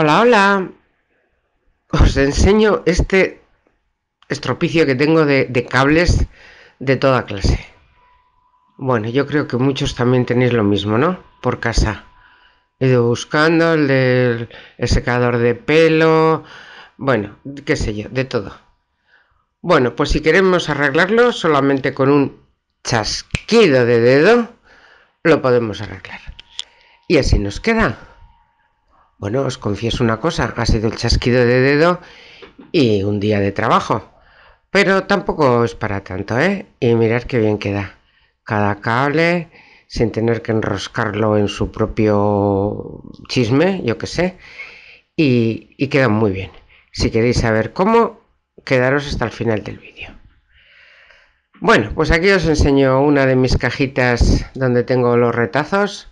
Hola, hola. Os enseño este estropicio que tengo de, cables de toda clase. Bueno, yo creo que muchos también tenéis lo mismo, ¿no? Por casa. He ido buscando el, el secador de pelo, bueno, qué sé yo, de todo. Bueno, pues si queremos arreglarlo solamente con un chasquido de dedo, lo podemos arreglar. Y así nos queda. Bueno, os confieso una cosa, ha sido el chasquido de dedo y un día de trabajo. Pero tampoco es para tanto, ¿eh? Y mirad qué bien queda. Cada cable sin tener que enroscarlo en su propio chisme, yo qué sé. Y, y queda muy bien. Si queréis saber cómo, quedaros hasta el final del vídeo. Bueno, pues aquí os enseño una de mis cajitas donde tengo los retazos.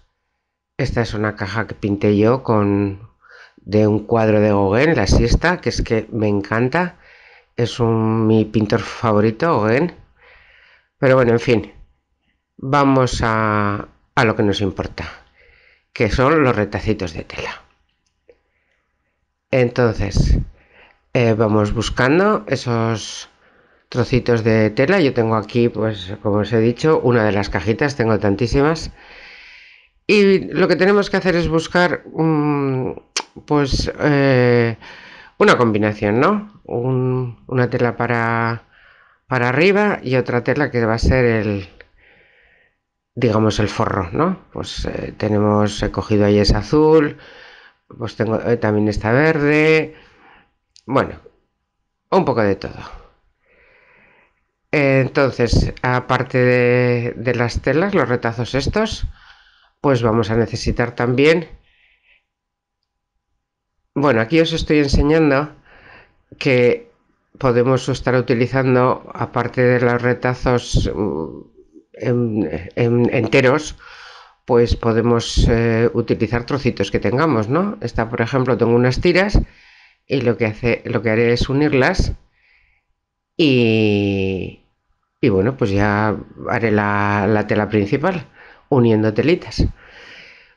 Esta es una caja que pinté yo con de un cuadro de Gauguin, La siesta, que es que me encanta. Es mi pintor favorito, Gauguin. Pero bueno, en fin, vamos a, lo que nos importa, que son los retacitos de tela. Entonces, eh, vamos buscando esos trocitos de tela. Yo tengo aquí, pues como os he dicho, una de las cajitas, tengo tantísimas. Y lo que tenemos que hacer es buscar pues, eh, una combinación, ¿no? una tela para, arriba y otra tela que va a ser el, digamos, el forro, ¿no? Pues eh, tenemos, he cogido ahí esa azul, pues tengo eh, también esta verde, bueno, un poco de todo. Entonces, aparte de las telas, los retazos estos, pues vamos a necesitar también... Bueno, aquí os estoy enseñando que podemos estar utilizando, aparte de los retazos mm, enteros, pues podemos eh, utilizar trocitos que tengamos, ¿no? Esta, por ejemplo, tengo unas tiras y lo que, hace, lo que haré es unirlas y, y bueno, pues ya haré la, la tela principal uniendo telitas.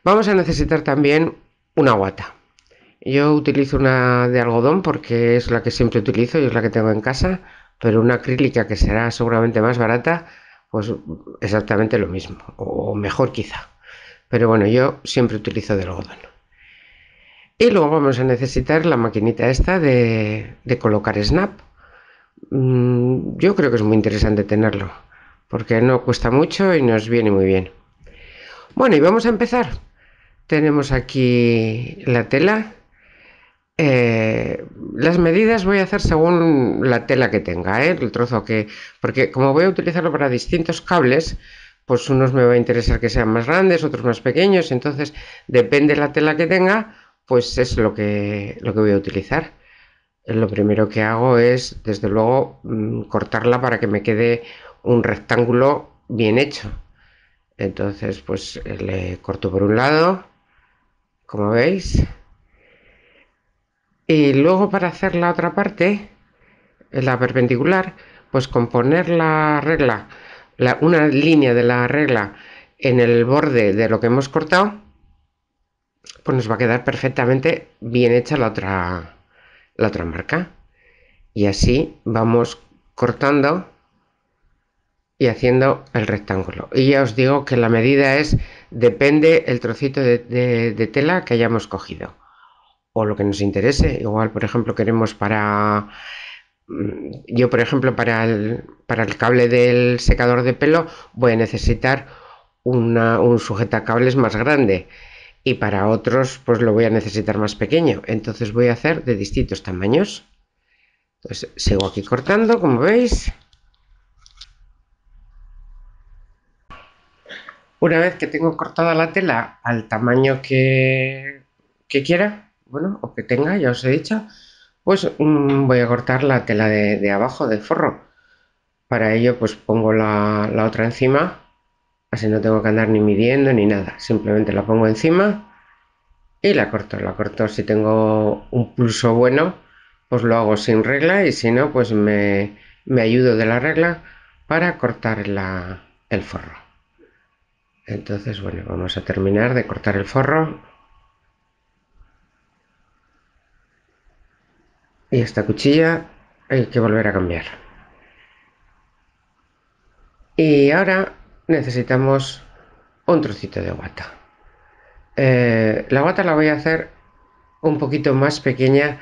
Vamos a necesitar también una guata. Yo utilizo una de algodón porque es la que siempre utilizo y es la que tengo en casa, pero una acrílica que será seguramente más barata, pues exactamente lo mismo, o mejor quizá. Pero bueno, yo siempre utilizo de algodón. Y luego vamos a necesitar la maquinita esta de, de colocar snap. Mm, yo creo que es muy interesante tenerlo, porque no cuesta mucho y nos viene muy bien. Bueno, y vamos a empezar. Tenemos aquí la tela. Eh, las medidas voy a hacer según la tela que tenga, ¿eh? el trozo que... Porque como voy a utilizarlo para distintos cables, pues unos me va a interesar que sean más grandes, otros más pequeños, entonces depende la tela que tenga, pues es lo lo que voy a utilizar. Lo primero que hago es, desde luego, mm, cortarla para que me quede un rectángulo bien hecho. Entonces, pues eh, le corto por un lado, como veis. Y luego para hacer la otra parte, eh, la perpendicular, pues con poner la regla, una línea de la regla en el borde de lo que hemos cortado, pues nos va a quedar perfectamente bien hecha la otra, la otra marca. Y así vamos cortando y haciendo el rectángulo. Y ya os digo que la medida es, depende el trocito de, tela que hayamos cogido o lo que nos interese. Igual, por ejemplo, queremos para... Mm, yo, por ejemplo, para el, para el cable del secador de pelo voy a necesitar una, un sujetacables más grande y para otros pues lo voy a necesitar más pequeño. Entonces voy a hacer de distintos tamaños. Entonces sigo aquí cortando, como veis. Una vez que tengo cortada la tela al tamaño que, quiera, bueno, o que tenga, ya os he dicho, pues mm, voy a cortar la tela de, abajo del forro. Para ello pues pongo la, otra encima, así no tengo que andar ni midiendo ni nada, simplemente la pongo encima y la corto, la corto si tengo un pulso bueno, pues lo hago sin regla y si no, pues me, ayudo de la regla para cortar el forro entonces bueno vamos a terminar de cortar el forro y esta cuchilla hay que volver a cambiar y ahora necesitamos un trocito de guata eh, la guata la voy a hacer un poquito más pequeña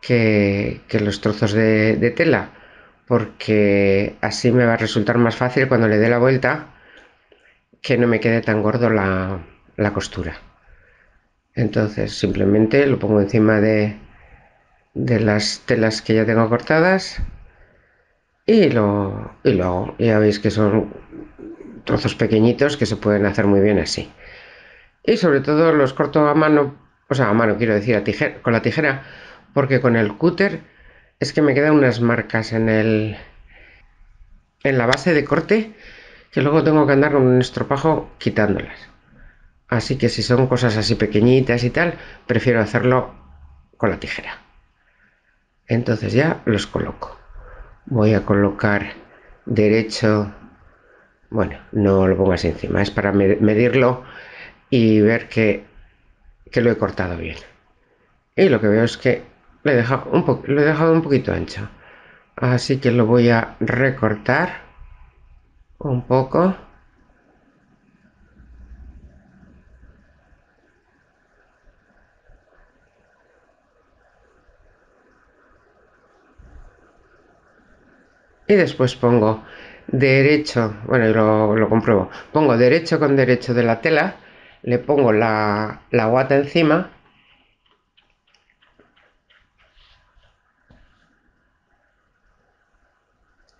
que, los trozos de, de tela porque así me va a resultar más fácil cuando le dé la vuelta que no me quede tan gordo la, costura. Entonces simplemente lo pongo encima de, las telas que ya tengo cortadas y lo, y Ya veis que son trozos pequeñitos que se pueden hacer muy bien así. Y sobre todo los corto a mano, o sea, a mano quiero decir con la tijera, porque con el cúter es que me quedan unas marcas en el en la base de corte que luego tengo que andar con un estropajo quitándolas. Así que si son cosas así pequeñitas y tal, prefiero hacerlo con la tijera. Entonces ya los coloco. Voy a colocar derecho, bueno, no lo pongas encima, es para medirlo y ver que, que lo he cortado bien. Y lo que veo es que le he dejado un, lo he dejado un poquito ancho. Así que lo voy a recortar un poco. Y después pongo derecho, bueno, yo lo, lo, compruebo, pongo derecho con derecho de la tela, le pongo la, la guata encima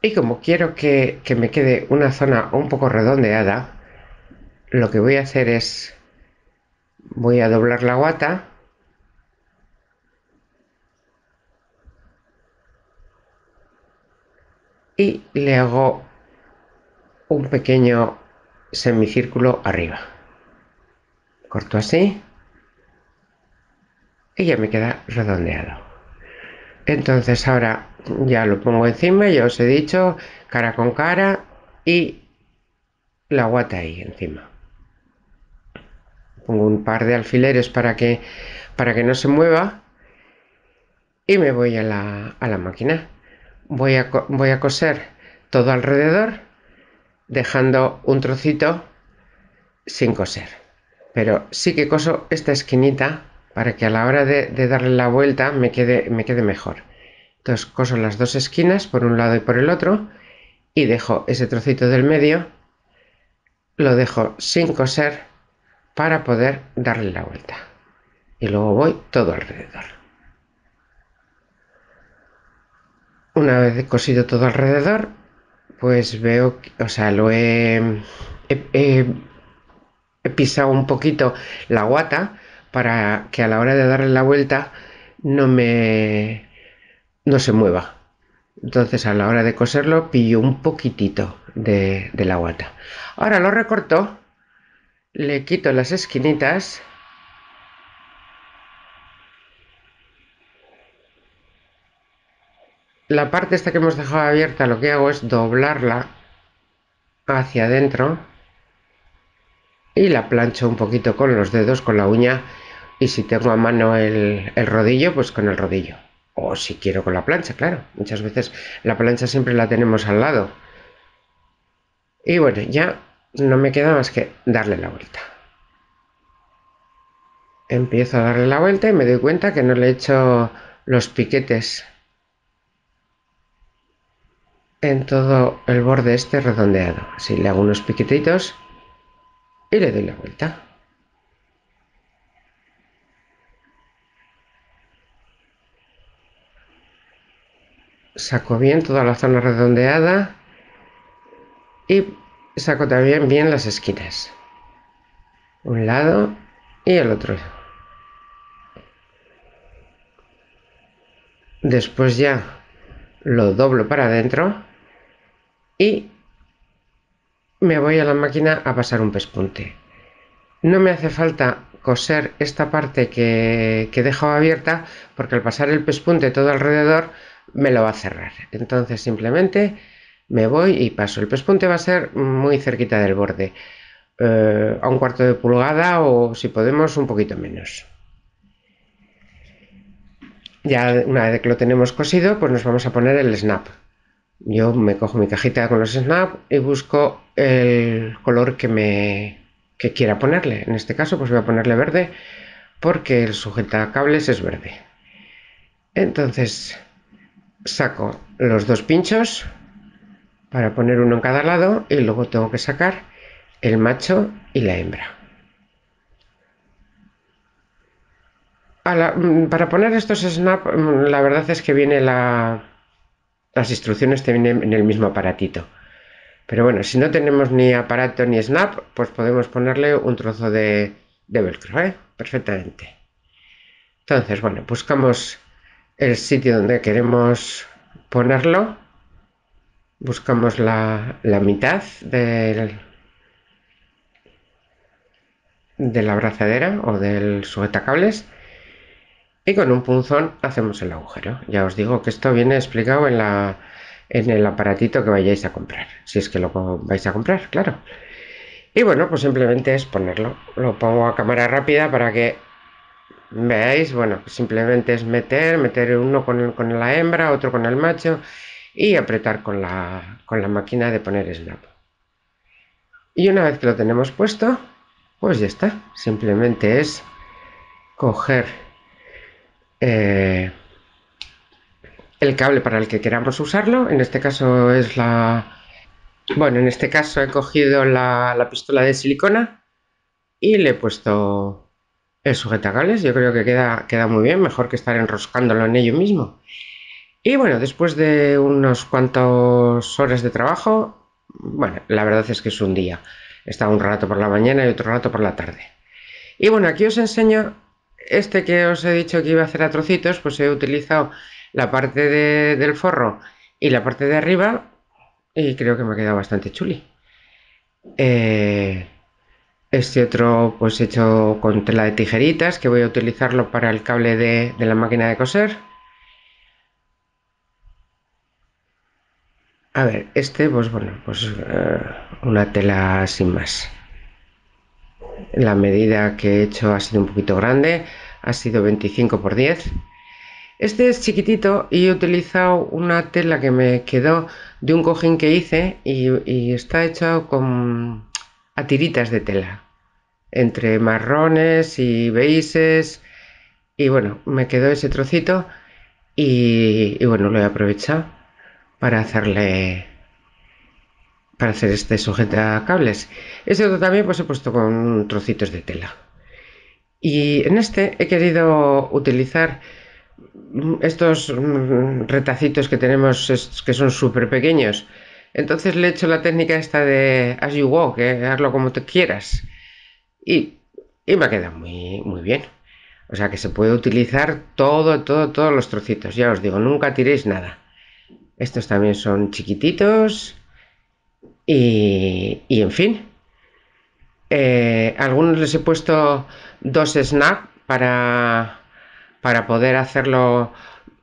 Y como quiero que, me quede una zona un poco redondeada, lo que voy a hacer es, voy a doblar la guata, y le hago un pequeño semicírculo arriba. Corto así y ya me queda redondeado. Entonces ahora ya lo pongo encima, ya os he dicho, cara con cara y la guata ahí encima. Pongo un par de alfileres para que, para que no se mueva y me voy a la, máquina. Voy a, voy a coser todo alrededor dejando un trocito sin coser. Pero sí que coso esta esquinita para que a la hora de, darle la vuelta me quede, me quede mejor. Entonces coso las dos esquinas por un lado y por el otro y dejo ese trocito del medio, lo dejo sin coser para poder darle la vuelta. Y luego voy todo alrededor. Una vez cosido todo alrededor, pues veo, o sea, lo he pisado un poquito la guata para que a la hora de darle la vuelta no me no se mueva. Entonces a la hora de coserlo pillo un poquitito de, de la guata. Ahora lo recorto, le quito las esquinitas la parte esta que hemos dejado abierta lo que hago es doblarla hacia adentro y la plancho un poquito con los dedos, con la uña y si tengo a mano el, rodillo, pues con el rodillo. O si quiero con la plancha, claro. Muchas veces la plancha siempre la tenemos al lado. Y bueno, ya no me queda más que darle la vuelta. Empiezo a darle la vuelta y me doy cuenta que no le he hecho los piquetes en todo el borde este redondeado. Así le hago unos piquetitos y le doy la vuelta. Saco bien toda la zona redondeada y saco también bien las esquinas. Un lado y el otro. Después ya lo doblo para adentro y me voy a la máquina a pasar un pespunte. No me hace falta coser esta parte que, he dejado abierta porque al pasar el pespunte todo alrededor me lo va a cerrar. Entonces simplemente me voy y paso. El pespunte va a ser muy cerquita del borde, eh, a un cuarto de pulgada o si podemos un poquito menos. Ya una vez que lo tenemos cosido, pues nos vamos a poner el snap. Yo me cojo mi cajita con los snap y busco el color que me que quiera ponerle. En este caso, pues voy a ponerle verde porque el cables es verde. Entonces saco los dos pinchos para poner uno en cada lado y luego tengo que sacar el macho y la hembra. Mm, para poner estos snap, mm, la verdad es que viene la, las instrucciones te vienen en el mismo aparatito. Pero bueno, si no tenemos ni aparato ni snap, pues podemos ponerle un trozo de, velcro, ¿eh? perfectamente. Entonces, bueno, buscamos el sitio donde queremos ponerlo. Buscamos la, mitad de la abrazadera o del sujetacables y con un punzón hacemos el agujero. Ya os digo que esto viene explicado en, la, en el aparatito que vayáis a comprar, si es que lo vais a comprar, claro. Y bueno, pues simplemente es ponerlo. Lo pongo a cámara rápida para que veáis, bueno, simplemente es meter, meter uno con, la hembra, otro con el macho y apretar con la, con la máquina de poner snap. Y una vez que lo tenemos puesto, pues ya está. Simplemente es coger eh, el cable para el que queramos usarlo. En este caso es la... Bueno, en este caso he cogido la, pistola de silicona y le he puesto el sujetacables. Yo creo que queda, queda muy bien, mejor que estar enroscándolo en ello mismo. Y bueno, después de unos cuantos horas de trabajo, bueno, la verdad es que es un día. Está un rato por la mañana y otro rato por la tarde. Y bueno, aquí os enseño este que os he dicho que iba a hacer a trocitos, pues he utilizado la parte del forro y la parte de arriba y creo que me ha quedado bastante chuli. Eh, este otro pues he hecho con tela de tijeritas que voy a utilizarlo para el cable de, la máquina de coser. A ver, este pues bueno, pues eh, una tela sin más. La medida que he hecho ha sido un poquito grande, ha sido 25 por 10. Este es chiquitito y he utilizado una tela que me quedó de un cojín que hice y, está hecho con a tiritas de tela, entre marrones y beises. Y bueno, me quedó ese trocito y bueno, lo he aprovechado para hacerle para hacer este sujeta a cables. Este otro también pues he puesto con trocitos de tela. Y en este he querido utilizar estos mm, retacitos que tenemos que son súper pequeños. Entonces le he hecho la técnica esta de as you walk, que eh, hazlo como te quieras. Y, me ha quedado muy, muy bien. O sea que se puede utilizar todo, todo, todos los trocitos. Ya os digo, nunca tiréis nada. Estos también son chiquititos. Y, en fin, eh, algunos les he puesto dos snacks para, para poder hacerlo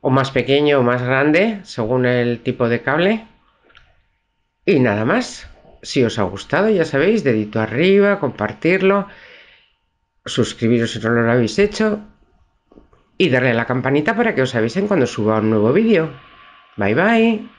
o más pequeño o más grande, según el tipo de cable. Y nada más. Si os ha gustado, ya sabéis, dedito arriba, compartirlo, suscribiros si no lo habéis hecho y darle a la campanita para que os avisen cuando suba un nuevo vídeo. Bye bye.